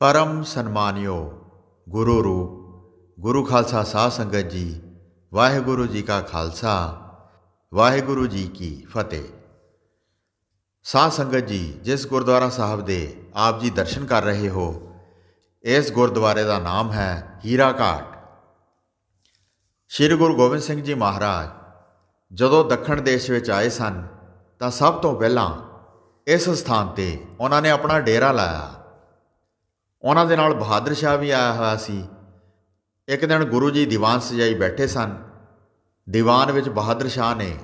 ਪਰਮ ਸਨਮਾਨਿਓ ਗੁਰੂ ਰੂਪ ਗੁਰੂ ਖਾਲਸਾ ਸਾਧ ਸੰਗਤ ਜੀ ਵਾਹਿਗੁਰੂ ਜੀ ਕਾ ਖਾਲਸਾ ਵਾਹਿਗੁਰੂ ਜੀ ਕੀ ਫਤਿਹ ਸਾਧ ਸੰਗਤ ਜੀ ਜਿਸ ਗੁਰਦੁਆਰਾ ਸਾਹਿਬ ਦੇ ਆਪ ਜੀ ਦਰਸ਼ਨ ਕਰ ਰਹੇ ਹੋ ਇਸ ਗੁਰਦੁਆਰੇ ਦਾ ਨਾਮ ਹੈ ਹੀਰਾ ਘਾਟ ਸ੍ਰੀ ਗੁਰੂ ਗੋਬਿੰਦ ਸਿੰਘ ਜੀ ਮਹਾਰਾਜ ਜਦੋਂ ਦੱਖਣ ਦੇਸ਼ ਵਿੱਚ ਆਏ ਸਨ ਤਾਂ ਸਭ ਤੋਂ ਪਹਿਲਾਂ ਇਸ ਸਥਾਨ ਤੇ ਉਹਨਾਂ ਨੇ ਆਪਣਾ ਡੇਰਾ ਲਾਇਆ ਉਹਨਾਂ ਦੇ ਨਾਲ ਬਹਾਦਰ ਸ਼ਾਹ ਵੀ ਆਇਆ ਹੋਇਆ ਸੀ ਇੱਕ ਦਿਨ ਗੁਰੂ ਜੀ ਦੀਵਾਨ ਸਜਾਈ ਬੈਠੇ ਸਨ ਦੀਵਾਨ ਵਿੱਚ ਬਹਾਦਰ ਸ਼ਾਹ ਨੇ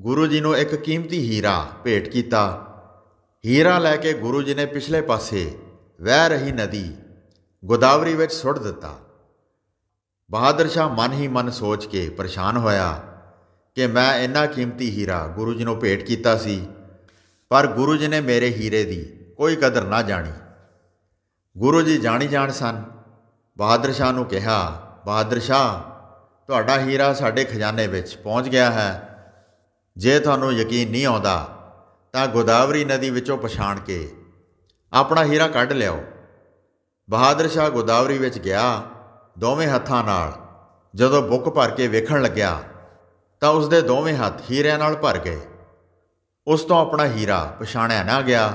ਗੁਰੂ ਜੀ ਨੂੰ ਇੱਕ ਕੀਮਤੀ ਹੀਰਾ ਭੇਟ ਕੀਤਾ ਹੀਰਾ ਲੈ ਕੇ ਗੁਰੂ ਜੀ ਨੇ ਪਿਛਲੇ ਪਾਸੇ ਵਹਿ ਰਹੀ ਨਦੀ ਗੋਦਾਵਰੀ ਵਿੱਚ ਸੁੱਟ ਦਿੱਤਾ ਬਹਾਦਰ ਸ਼ਾਹ ਮਨ ਹੀ ਮਨ ਸੋਚ ਕੇ ਪਰੇਸ਼ਾਨ ਹੋਇਆ ਕਿ ਮੈਂ ਇੰਨਾ ਕੀਮਤੀ ਹੀਰਾ ਗੁਰੂ ਜੀ ਨੂੰ ਭੇਟ ਕੀਤਾ ਸੀ ਪਰ ਗੁਰੂ ਜੀ ਨੇ ਮੇਰੇ ਹੀਰੇ ਦੀ ਕੋਈ ਕਦਰ ਨਾ ਜਾਣੀ ਗੁਰੂ ਜੀ ਜਾਣੀ ਜਾਣ ਸਨ ਬਹਾਦਰ ਸ਼ਾਹ ਨੂੰ ਕਿਹਾ ਬਹਾਦਰ ਸ਼ਾਹ ਤੁਹਾਡਾ ਹੀਰਾ ਸਾਡੇ ਖਜ਼ਾਨੇ ਵਿੱਚ ਪਹੁੰਚ ਗਿਆ ਹੈ ਜੇ ਤੁਹਾਨੂੰ ਯਕੀਨ ਨਹੀਂ ਆਉਂਦਾ ਤਾਂ ਗੋਦਾਵਰੀ ਨਦੀ ਵਿੱਚੋਂ ਪਛਾਣ ਕੇ ਆਪਣਾ ਹੀਰਾ ਕੱਢ ਲਿਓ ਬਹਾਦਰ ਸ਼ਾਹ ਗੋਦਾਵਰੀ ਵਿੱਚ ਗਿਆ ਦੋਵੇਂ ਹੱਥਾਂ ਨਾਲ ਜਦੋਂ ਬੁੱਕ ਭਰ ਕੇ ਵੇਖਣ ਲੱਗਿਆ ਤਾਂ ਉਸ ਦੇ ਦੋਵੇਂ ਹੱਥ ਹੀਰਿਆਂ ਨਾਲ ਭਰ ਗਏ ਉਸ ਤੋਂ ਆਪਣਾ ਹੀਰਾ ਪਛਾਣਿਆ ਨਾ ਗਿਆ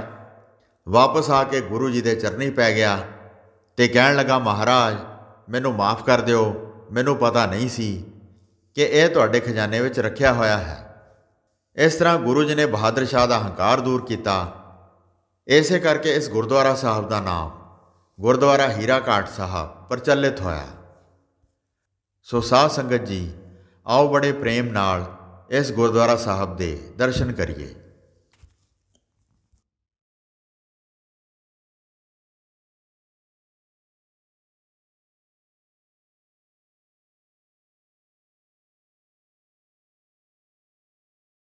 ਵਾਪਸ ਆ ਕੇ ਗੁਰੂ ਜੀ ਦੇ ਚਰਨੀ ਪੈ ਗਿਆ ਤੇ ਕਹਿਣ ਲੱਗਾ ਮਹਾਰਾਜ ਮੈਨੂੰ ਮਾਫ ਕਰ ਦਿਓ ਮੈਨੂੰ ਪਤਾ ਨਹੀਂ ਸੀ ਕਿ ਇਹ ਤੁਹਾਡੇ ਖਜ਼ਾਨੇ ਵਿੱਚ ਰੱਖਿਆ ਹੋਇਆ ਹੈ ਇਸ ਤਰ੍ਹਾਂ ਗੁਰੂ ਜੀ ਨੇ ਬਹਾਦਰ ਸ਼ਾਹ ਦਾ ਹੰਕਾਰ ਦੂਰ ਕੀਤਾ ਐਸੇ ਕਰਕੇ ਇਸ ਗੁਰਦੁਆਰਾ ਸਾਹਿਬ ਦਾ ਨਾਮ ਗੁਰਦੁਆਰਾ ਹੀਰਾ ਸਾਹਿਬ ਪ੍ਰਚਲਿਤ ਹੋਇਆ ਸੋ ਸਾਧ ਸੰਗਤ ਜੀ ਆਓ ਬੜੇ ਪ੍ਰੇਮ ਨਾਲ ਇਸ ਗੁਰਦੁਆਰਾ ਸਾਹਿਬ ਦੇ ਦਰਸ਼ਨ ਕਰੀਏ